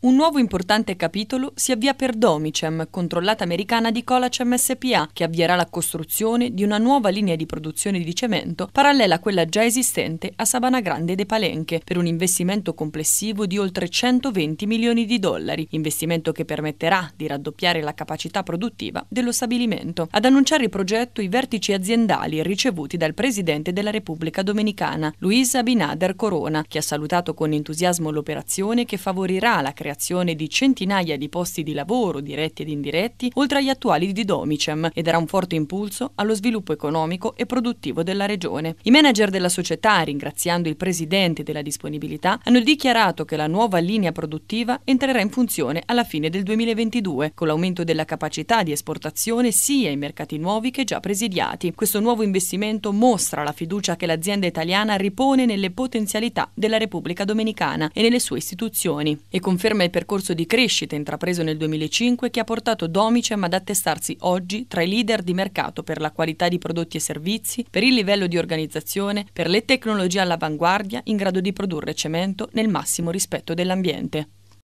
Un nuovo importante capitolo si avvia per Domicem, controllata americana di Colacem SPA, che avvierà la costruzione di una nuova linea di produzione di cemento parallela a quella già esistente a Sabana Grande de Palenque, per un investimento complessivo di oltre 120 milioni di dollari, investimento che permetterà di raddoppiare la capacità produttiva dello stabilimento. Ad annunciare il progetto i vertici aziendali ricevuti dal Presidente della Repubblica Dominicana, Luisa Binader Corona, che ha salutato con entusiasmo l'operazione che favorirà la creazione creazione di centinaia di posti di lavoro diretti ed indiretti, oltre agli attuali di Domicem, e darà un forte impulso allo sviluppo economico e produttivo della regione. I manager della società, ringraziando il presidente della disponibilità, hanno dichiarato che la nuova linea produttiva entrerà in funzione alla fine del 2022, con l'aumento della capacità di esportazione sia in mercati nuovi che già presidiati. Questo nuovo investimento mostra la fiducia che l'azienda italiana ripone nelle potenzialità della Repubblica Dominicana e nelle sue istituzioni e conferma conferma il percorso di crescita intrapreso nel 2005 che ha portato Domicem ad attestarsi oggi tra i leader di mercato per la qualità di prodotti e servizi, per il livello di organizzazione, per le tecnologie all'avanguardia in grado di produrre cemento nel massimo rispetto dell'ambiente.